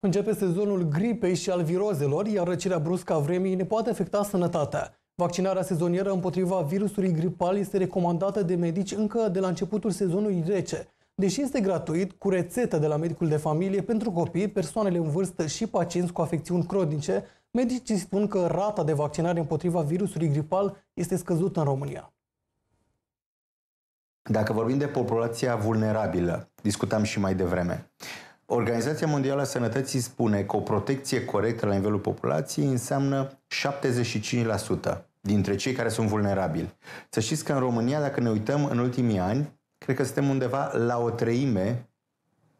Începe sezonul gripei și al virozelor, iar răcirea bruscă a vremii ne poate afecta sănătatea. Vaccinarea sezonieră împotriva virusului gripal este recomandată de medici încă de la începutul sezonului rece. Deși este gratuit, cu rețetă de la medicul de familie pentru copii, persoanele în vârstă și pacienți cu afecțiuni cronice, medicii spun că rata de vaccinare împotriva virusului gripal este scăzută în România. Dacă vorbim de populația vulnerabilă, discutam și mai devreme, Organizația Mondială a Sănătății spune că o protecție corectă la nivelul populației înseamnă 75% dintre cei care sunt vulnerabili. Să știți că în România, dacă ne uităm în ultimii ani, cred că suntem undeva la o treime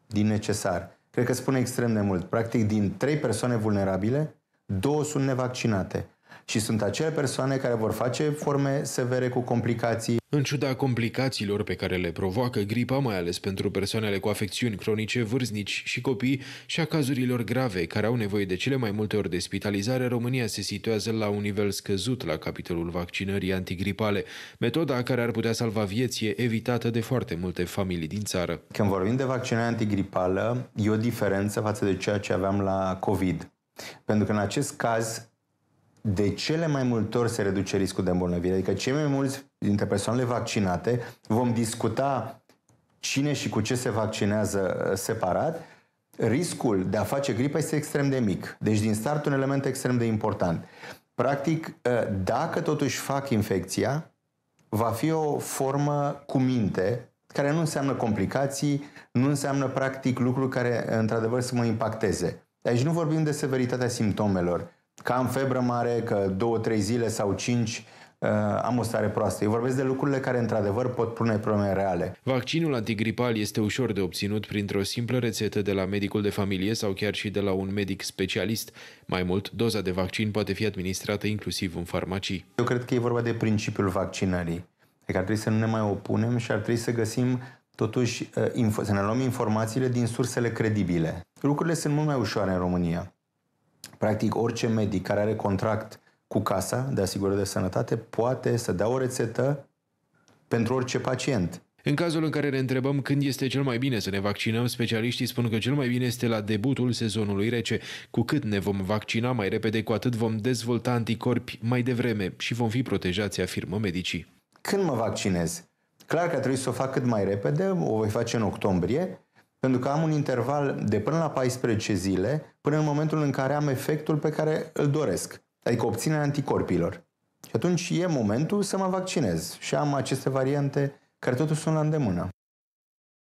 din necesar. Cred că spune extrem de mult. Practic, din trei persoane vulnerabile, două sunt nevaccinate și sunt acele persoane care vor face forme severe cu complicații. În ciuda complicațiilor pe care le provoacă gripa, mai ales pentru persoanele cu afecțiuni cronice, vârznici și copii, și a cazurilor grave care au nevoie de cele mai multe ori de spitalizare, România se situează la un nivel scăzut la capitolul vaccinării antigripale, metoda care ar putea salva vieți e evitată de foarte multe familii din țară. Când vorbim de vaccinare antigripală, e o diferență față de ceea ce aveam la COVID. Pentru că în acest caz de cele mai multe ori se reduce riscul de îmbolnăvire. Adică cei mai mulți dintre persoanele vaccinate vom discuta cine și cu ce se vaccinează uh, separat, riscul de a face gripă este extrem de mic. Deci din start un element extrem de important. Practic, uh, dacă totuși fac infecția, va fi o formă cu minte, care nu înseamnă complicații, nu înseamnă practic lucruri care într-adevăr să mă impacteze. Aici nu vorbim de severitatea simptomelor, că am febră mare, că două, trei zile sau cinci uh, am o stare proastă. Eu vorbesc de lucrurile care, într-adevăr, pot pune probleme reale. Vaccinul antigripal este ușor de obținut printr-o simplă rețetă de la medicul de familie sau chiar și de la un medic specialist. Mai mult, doza de vaccin poate fi administrată inclusiv în farmacii. Eu cred că e vorba de principiul vaccinării. Adică ar trebui să nu ne mai opunem și ar trebui să găsim totuși uh, să ne luăm informațiile din sursele credibile. Lucrurile sunt mult mai ușoare în România. Practic, orice medic care are contract cu casa de asigurări de sănătate poate să dea o rețetă pentru orice pacient. În cazul în care ne întrebăm când este cel mai bine să ne vaccinăm, specialiștii spun că cel mai bine este la debutul sezonului rece. Cu cât ne vom vaccina mai repede, cu atât vom dezvolta anticorpi mai devreme și vom fi protejați, afirmă medicii. Când mă vaccinez? Clar că trebuie să o fac cât mai repede, o voi face în octombrie, pentru că am un interval de până la 14 zile, până în momentul în care am efectul pe care îl doresc, adică obținerea anticorpilor. Și atunci e momentul să mă vaccinez și am aceste variante care totuși sunt la îndemână.